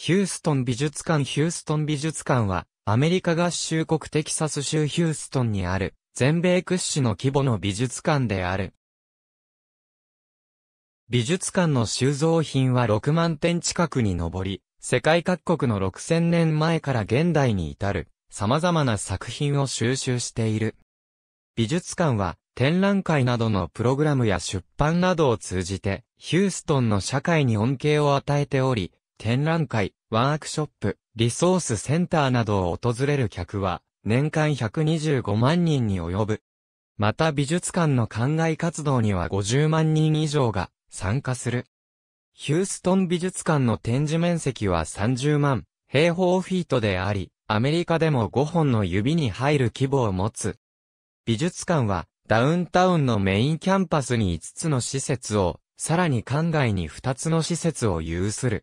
ヒューストン美術館ヒューストン美術館は、アメリカ合衆国テキサス州ヒューストンにある、全米屈指の規模の美術館である。美術館の収蔵品は6万点近くに上り、世界各国の6000年前から現代に至る、様々な作品を収集している。美術館は、展覧会などのプログラムや出版などを通じて、ヒューストンの社会に恩恵を与えており、展覧会、ワークショップ、リソースセンターなどを訪れる客は、年間125万人に及ぶ。また美術館の館外活動には50万人以上が参加する。ヒューストン美術館の展示面積は30万平方フィートであり、アメリカでも5本の指に入る規模を持つ。美術館はダウンタウンのメインキャンパスに5つの施設を、さらに館外に2つの施設を有する。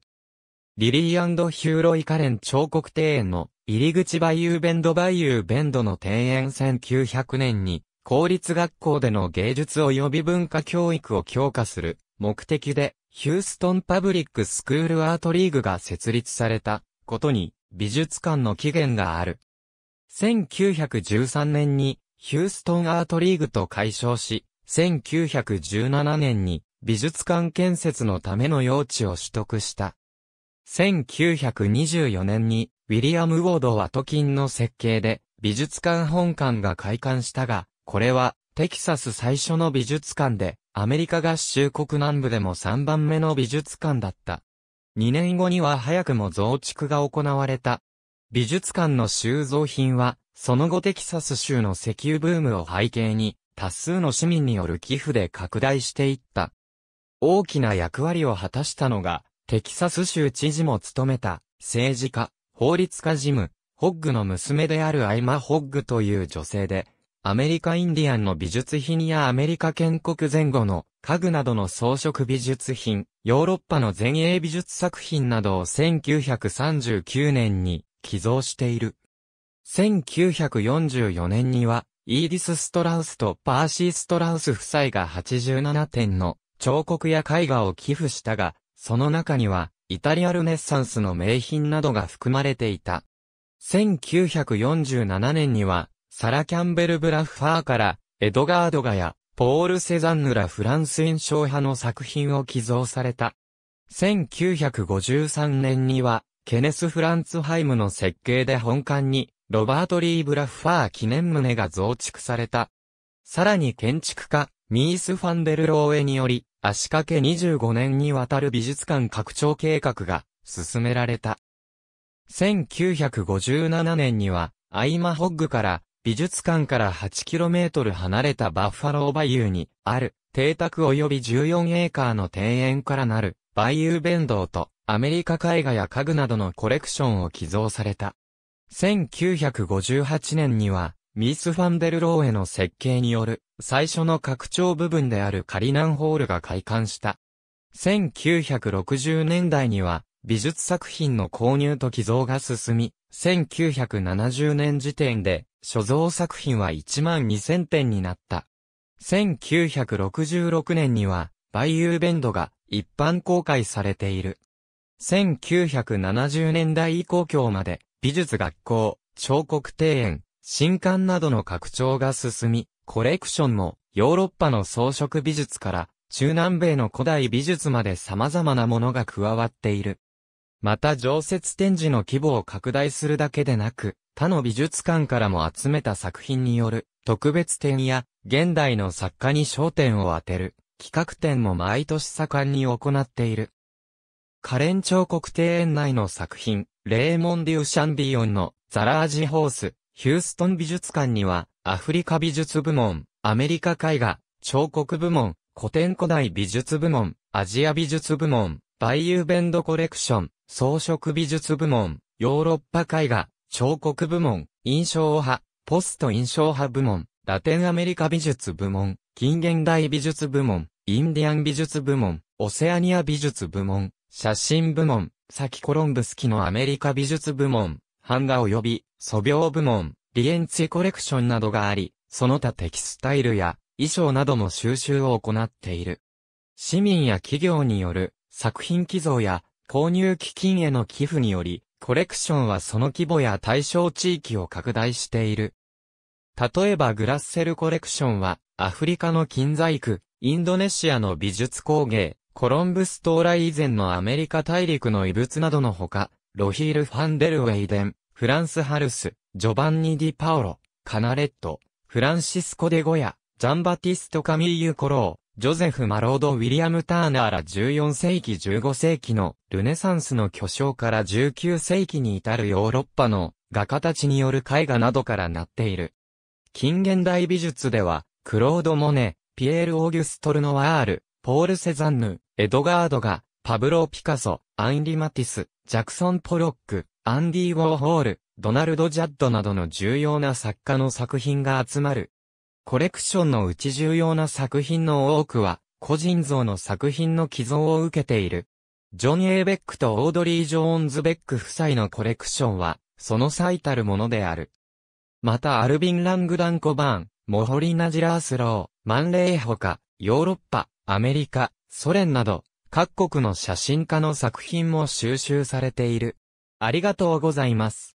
リリーヒューロイカレン彫刻庭園の入り口バイユーベンドバイユーベンドの庭園1900年に公立学校での芸術及び文化教育を強化する目的でヒューストンパブリックスクールアートリーグが設立されたことに美術館の起源がある。1913年にヒューストンアートリーグと解消し、1917年に美術館建設のための用地を取得した。1924年に、ウィリアム・ウォード・ワトキンの設計で、美術館本館が開館したが、これは、テキサス最初の美術館で、アメリカ合衆国南部でも3番目の美術館だった。2年後には早くも増築が行われた。美術館の収蔵品は、その後テキサス州の石油ブームを背景に、多数の市民による寄付で拡大していった。大きな役割を果たしたのが、テキサス州知事も務めた、政治家、法律家ジム、ホッグの娘であるアイマ・ホッグという女性で、アメリカインディアンの美術品やアメリカ建国前後の家具などの装飾美術品、ヨーロッパの前衛美術作品などを1939年に寄贈している。1944年には、イーディス・ストラウスとパーシー・ストラウス夫妻が87点の彫刻や絵画を寄付したが、その中には、イタリアルネッサンスの名品などが含まれていた。1947年には、サラ・キャンベル・ブラッファーから、エドガード・ガや、ポール・セザンヌらフランス印象派の作品を寄贈された。1953年には、ケネス・フランツハイムの設計で本館に、ロバート・リー・ブラッファー記念棟が増築された。さらに建築家、ミース・ファンデル・ローエにより、足掛け25年にわたる美術館拡張計画が進められた。1957年には、アイマホッグから美術館から 8km 離れたバッファローバイユーにある邸宅及び14エーカーの庭園からなるバイユー弁道とアメリカ絵画や家具などのコレクションを寄贈された。1958年にはミース・ファンデル・ローへの設計による最初の拡張部分であるカリナンホールが開館した。1960年代には美術作品の購入と寄贈が進み、1970年時点で所蔵作品は1万2000点になった。1966年にはバイユーベンドが一般公開されている。1970年代以降今日まで美術学校、彫刻庭園、新刊などの拡張が進み、コレクションもヨーロッパの装飾美術から中南米の古代美術まで様々なものが加わっている。また常設展示の規模を拡大するだけでなく、他の美術館からも集めた作品による特別展や現代の作家に焦点を当てる企画展も毎年盛んに行っている。カレン彫刻庭園内の作品、レーモン・デュ・ー・シャンビヨンのザラージ・ホース、ヒューストン美術館には、アフリカ美術部門、アメリカ絵画、彫刻部門、古典古代美術部門、アジア美術部門、バイユーベンドコレクション、装飾美術部門、ヨーロッパ絵画、彫刻部門、印象派、ポスト印象派部門、ラテンアメリカ美術部門、近現代美術部門、インディアン美術部門、オセアニア美術部門、写真部門、サキ・コロンブスキのアメリカ美術部門、版画及び素描部門、リエンツコレクションなどがあり、その他テキスタイルや衣装なども収集を行っている。市民や企業による作品寄贈や購入基金への寄付により、コレクションはその規模や対象地域を拡大している。例えばグラッセルコレクションは、アフリカの金在工、インドネシアの美術工芸、コロンブス到来以前のアメリカ大陸の遺物などのほか、ロヒール・ファンデル・ウェイデン、フランス・ハルス、ジョバンニ・ディ・パオロ、カナレット、フランシスコ・デ・ゴヤ、ジャンバティスト・カミーユ・コロー、ジョゼフ・マロード・ウィリアム・ターナーら14世紀15世紀のルネサンスの巨匠から19世紀に至るヨーロッパの画家たちによる絵画などからなっている。近現代美術では、クロード・モネ、ピエール・オーギュストル・ノワール、ポール・セザンヌ、エドガードが、パブロ・ピカソ、アインリ・マティス、ジャクソン・ポロック、アンディ・ウォーホール、ドナルド・ジャッドなどの重要な作家の作品が集まる。コレクションのうち重要な作品の多くは、個人像の作品の寄贈を受けている。ジョン・エーベックとオードリー・ジョーンズ・ベック夫妻のコレクションは、その最たるものである。またアルビン・ラングダン・コバーン、モホリナ・ジラースロー、マンレイほか、ヨーロッパ、アメリカ、ソ連など、各国の写真家の作品も収集されている。ありがとうございます。